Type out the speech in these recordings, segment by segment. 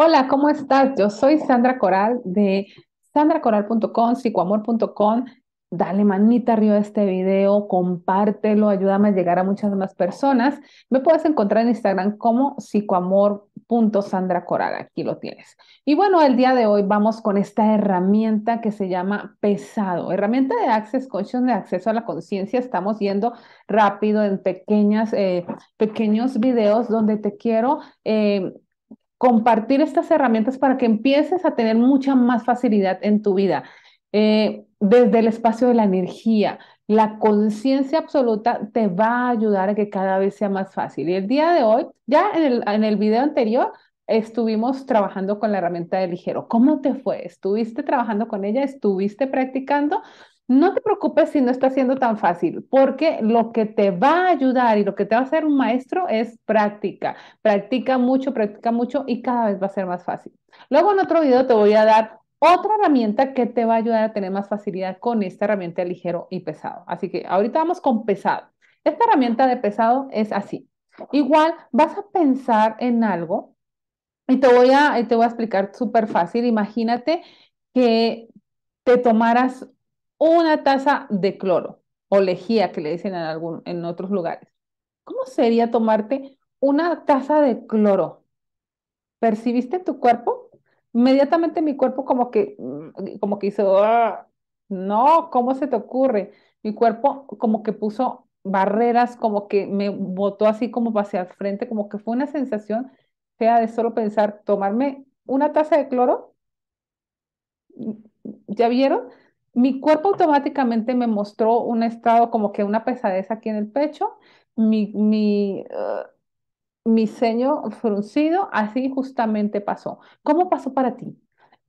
Hola, ¿cómo estás? Yo soy Sandra Coral de sandracoral.com, psicoamor.com. Dale manita arriba a este video, compártelo, ayúdame a llegar a muchas más personas. Me puedes encontrar en Instagram como psicoamor.sandracoral, aquí lo tienes. Y bueno, el día de hoy vamos con esta herramienta que se llama pesado, herramienta de Access de acceso a la conciencia. Estamos yendo rápido en pequeñas, eh, pequeños videos donde te quiero... Eh, compartir estas herramientas para que empieces a tener mucha más facilidad en tu vida. Eh, desde el espacio de la energía, la conciencia absoluta te va a ayudar a que cada vez sea más fácil. Y el día de hoy, ya en el, en el video anterior, estuvimos trabajando con la herramienta de ligero. ¿Cómo te fue? ¿Estuviste trabajando con ella? ¿Estuviste practicando? No te preocupes si no está siendo tan fácil, porque lo que te va a ayudar y lo que te va a hacer un maestro es práctica. Practica mucho, practica mucho y cada vez va a ser más fácil. Luego en otro video te voy a dar otra herramienta que te va a ayudar a tener más facilidad con esta herramienta de ligero y pesado. Así que ahorita vamos con pesado. Esta herramienta de pesado es así. Igual vas a pensar en algo y te voy a, te voy a explicar súper fácil. Imagínate que te tomaras una taza de cloro o lejía que le dicen en, algún, en otros lugares. ¿Cómo sería tomarte una taza de cloro? ¿Percibiste tu cuerpo? Inmediatamente mi cuerpo como que, mm, como que hizo, ah, no, ¿cómo se te ocurre? Mi cuerpo como que puso barreras, como que me botó así como hacia el frente, como que fue una sensación fea de solo pensar, tomarme una taza de cloro. Mm, mm, ¿Ya vieron? mi cuerpo automáticamente me mostró un estado como que una pesadez aquí en el pecho, mi, mi, eh, mi ceño fruncido, así justamente pasó. ¿Cómo pasó para ti?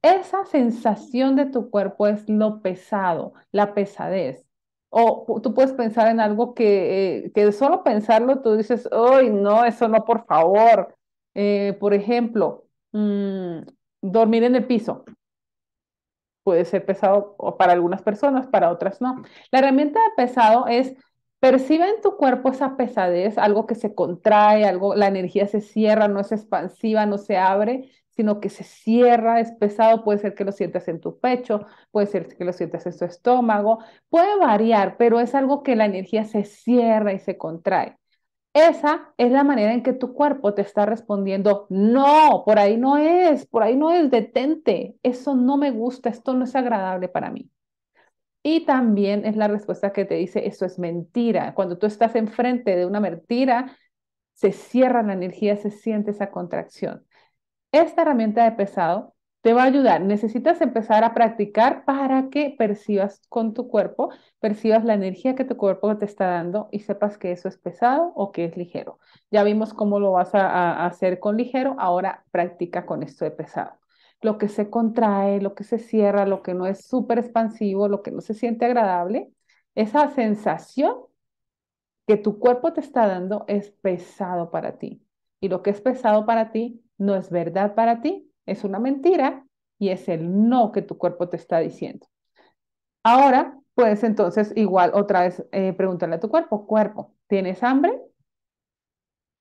Esa sensación de tu cuerpo es lo pesado, la pesadez. O tú puedes pensar en algo que, eh, que solo pensarlo tú dices, ¡ay, no, eso no, por favor! Eh, por ejemplo, mm, dormir en el piso puede ser pesado para algunas personas, para otras no. La herramienta de pesado es percibe en tu cuerpo esa pesadez, algo que se contrae, algo, la energía se cierra, no es expansiva, no se abre, sino que se cierra, es pesado, puede ser que lo sientas en tu pecho, puede ser que lo sientas en tu estómago, puede variar, pero es algo que la energía se cierra y se contrae. Esa es la manera en que tu cuerpo te está respondiendo, no, por ahí no es, por ahí no es, detente, eso no me gusta, esto no es agradable para mí. Y también es la respuesta que te dice, eso es mentira. Cuando tú estás enfrente de una mentira, se cierra la energía, se siente esa contracción. Esta herramienta de pesado te va a ayudar. Necesitas empezar a practicar para que percibas con tu cuerpo, percibas la energía que tu cuerpo te está dando y sepas que eso es pesado o que es ligero. Ya vimos cómo lo vas a, hacer con ligero, ahora practica con esto de pesado. Lo que se contrae, lo que se cierra, lo que no es súper expansivo, lo que no se siente agradable, esa sensación que tu cuerpo te está dando es pesado para ti. Y lo que es pesado para ti no es verdad para ti es una mentira y es el no que tu cuerpo te está diciendo. Ahora, puedes entonces igual otra vez eh, preguntarle a tu cuerpo, cuerpo, ¿tienes hambre?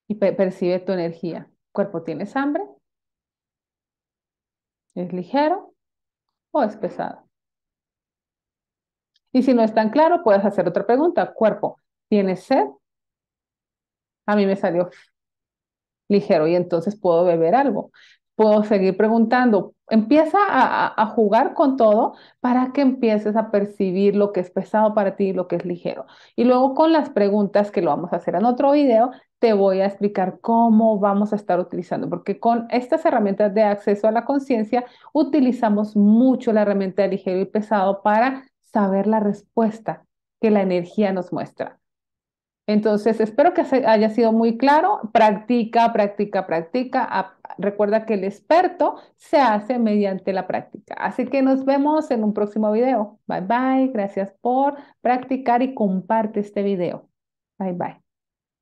Y percibe tu energía. Cuerpo, ¿tienes hambre? ¿Es ligero o es pesado? Y si no es tan claro, puedes hacer otra pregunta. Cuerpo, ¿tienes sed? A mí me salió ligero y entonces puedo beber algo puedo seguir preguntando. Empieza a, jugar con todo para que empieces a percibir lo que es pesado para ti y lo que es ligero. Y luego con las preguntas que lo vamos a hacer en otro video, te voy a explicar cómo vamos a estar utilizando, porque con estas herramientas de acceso a la conciencia utilizamos mucho la herramienta de ligero y pesado para saber la respuesta que la energía nos muestra. Entonces, espero que haya sido muy claro. Practica, practica, practica. Recuerda que el experto se hace mediante la práctica. Así que nos vemos en un próximo video. Bye bye. Gracias por practicar y comparte este video. Bye bye.